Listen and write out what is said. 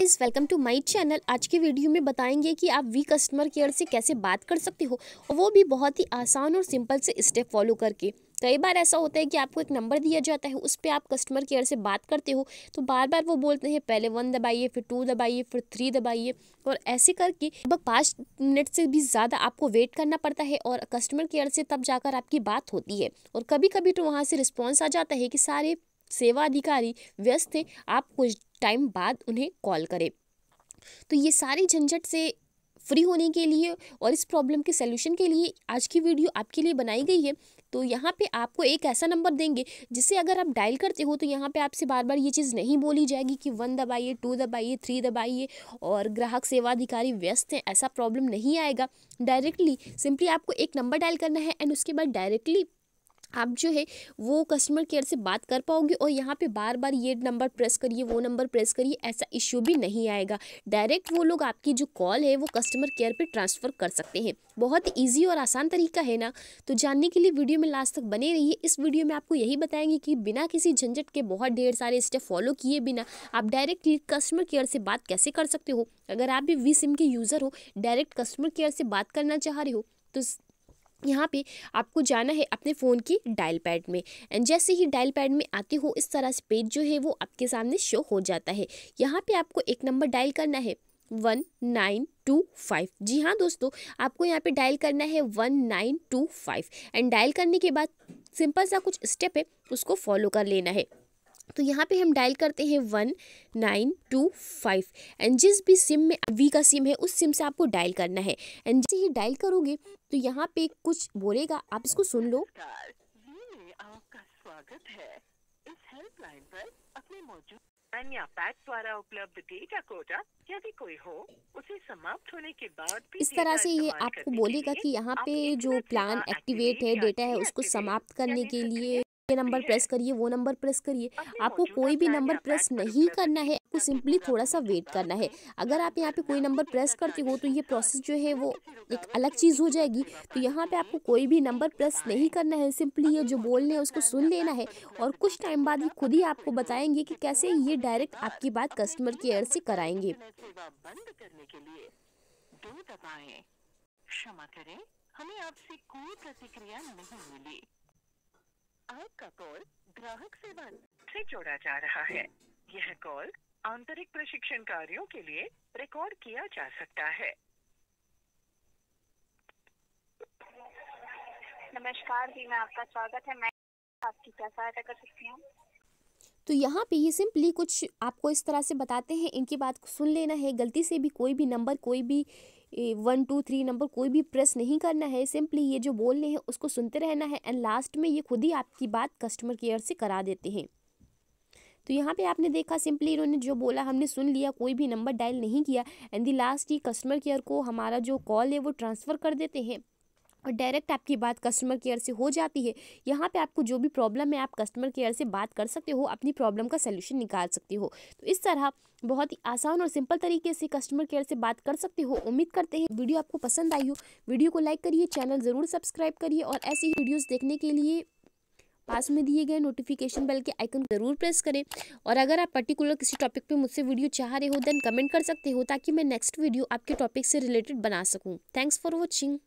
is welcome to my channel आज के video में बताएंगे कि आप वी कस्टमर केयर से कैसे बात कर सकते हो और वो भी बहुत ही आसान और सिंपल से स्टेप फॉलो करके कई बार ऐसा होता है कि आपको एक नंबर दिया जाता है उस पर आप कस्टमर केयर से बात करते हो तो बार बार वो बोलते हैं पहले वन दबाइए फिर टू दबाइए फिर थ्री दबाइए और ऐसे करके लगभग पाँच मिनट से भी ज़्यादा आपको वेट करना पड़ता है और कस्टमर केयर से तब जाकर आपकी बात होती है और कभी कभी तो वहाँ से रिस्पॉन्स आ जाता है कि सारे सेवा अधिकारी व्यस्त थे आप कुछ टाइम बाद उन्हें कॉल करें तो ये सारी झंझट से फ्री होने के लिए और इस प्रॉब्लम के सोल्यूशन के लिए आज की वीडियो आपके लिए बनाई गई है तो यहाँ पे आपको एक ऐसा नंबर देंगे जिसे अगर आप डायल करते हो तो यहाँ पे आपसे बार बार ये चीज़ नहीं बोली जाएगी कि वन दबाइए टू दबाइए थ्री दबाइए और ग्राहक सेवा अधिकारी व्यस्त हैं ऐसा प्रॉब्लम नहीं आएगा डायरेक्टली सिंपली आपको एक नंबर डायल करना है एंड उसके बाद डायरेक्टली आप जो है वो कस्टमर केयर से बात कर पाओगे और यहाँ पे बार बार ये नंबर प्रेस करिए वो नंबर प्रेस करिए ऐसा इश्यू भी नहीं आएगा डायरेक्ट वो लोग आपकी जो कॉल है वो कस्टमर केयर पे ट्रांसफ़र कर सकते हैं बहुत इजी और आसान तरीका है ना तो जानने के लिए वीडियो में लास्ट तक बने रहिए इस वीडियो में आपको यही बताएंगे कि बिना किसी झंझट के बहुत ढेर सारे स्टेप फॉलो किए बिना आप डायरेक्ट कस्टमर केयर से बात कैसे कर सकते हो अगर आप भी वी सिम के यूज़र हो डायरेक्ट कस्टमर केयर से बात करना चाह रहे हो तो यहाँ पे आपको जाना है अपने फ़ोन की डायल पैड में एंड जैसे ही डायल पैड में आते हो इस तरह से पेज जो है वो आपके सामने शो हो जाता है यहाँ पे आपको एक नंबर डायल करना है वन नाइन टू फाइव जी हाँ दोस्तों आपको यहाँ पे डायल करना है one nine two five and dial करने के बाद सिंपल सा कुछ स्टेप है उसको फॉलो कर लेना है तो यहाँ पे हम डायल करते हैं one nine two five and जिस भी सिम में वी का सिम है उस सिम से आपको डायल करना है एंड जैसे ही डायल करोगे तो यहाँ पे कुछ बोलेगा आप इसको सुन लो आपका स्वागत है इस हेल्पलाइन पर अपने मौजूद अन्य पैक द्वारा उपलब्ध डेटा कोटा यदि कोई हो उसे समाप्त होने के बाद भी इस तरह से ये आपको बोलेगा कि यहाँ पे जो प्लान एक्टिवेट है डेटा है उसको समाप्त करने के लिए ये नंबर प्रेस करिए वो नंबर प्रेस करिए आपको कोई भी नंबर प्रेस नहीं करना है आपको तो सिंपली थोड़ा सा वेट करना है अगर आप यहाँ पे कोई नंबर प्रेस करते हो तो ये तो प्रोसेस जो है वो एक अलग चीज़ हो जाएगी तो, तो यहाँ पे आपको कोई भी नंबर प्रेस नहीं करना है सिंपली ये जो बोलने हैं उसको सुन लेना है और कुछ टाइम बाद ही खुद ही आपको बताएंगे कि कैसे ये डायरेक्ट आपकी बात कस्टमर केयर से कराएंगे क्षमा करें हमें आपसे कोई प्रतिक्रिया नहीं मिली का कॉल ग्राहक सेवा से जोड़ा जा रहा है यह कॉल आंतरिक प्रशिक्षण कार्यों के लिए रिकॉर्ड किया जा सकता है नमस्कार जी मैं आपका स्वागत है मैं आपकी क्या सहायता कर सकती हूँ तो यहाँ पे ये सिंपली कुछ आपको इस तरह से बताते हैं इनकी बात सुन लेना है गलती से भी कोई भी नंबर कोई भी वन टू थ्री नंबर कोई भी प्रेस नहीं करना है सिंपली ये जो बोलने हैं उसको सुनते रहना है एंड लास्ट में ये खुद ही आपकी बात कस्टमर केयर से करा देते हैं तो यहाँ पे आपने देखा सिंपली इन्होंने जो बोला हमने सुन लिया कोई भी नंबर डायल नहीं किया एंड दी लास्ट ही कस्टमर केयर को हमारा जो कॉल है वो ट्रांसफ़र कर देते हैं और डायरेक्ट आपकी बात कस्टमर केयर से हो जाती है यहाँ पे आपको जो भी प्रॉब्लम है आप कस्टमर केयर से बात कर सकते हो अपनी प्रॉब्लम का सलूशन निकाल सकते हो तो इस तरह बहुत ही आसान और सिंपल तरीके से कस्टमर केयर से बात कर सकते हो उम्मीद करते हैं वीडियो आपको पसंद आई हो वीडियो को लाइक करिए चैनल ज़रूर सब्सक्राइब करिए और ऐसी ही वीडियोज़ देखने के लिए पास में दिए गए नोटिफिकेशन बेल के आइकन ज़रूर प्रेस करें और अगर आप पर्टिकुलर किसी टॉपिक पे मुझसे वीडियो चाह रहे हो देन कमेंट कर सकते हो ताकि मैं नेक्स्ट वीडियो आपके टॉपिक से रिलेटेड बना सकूँ थैंक्स फॉर वॉचिंग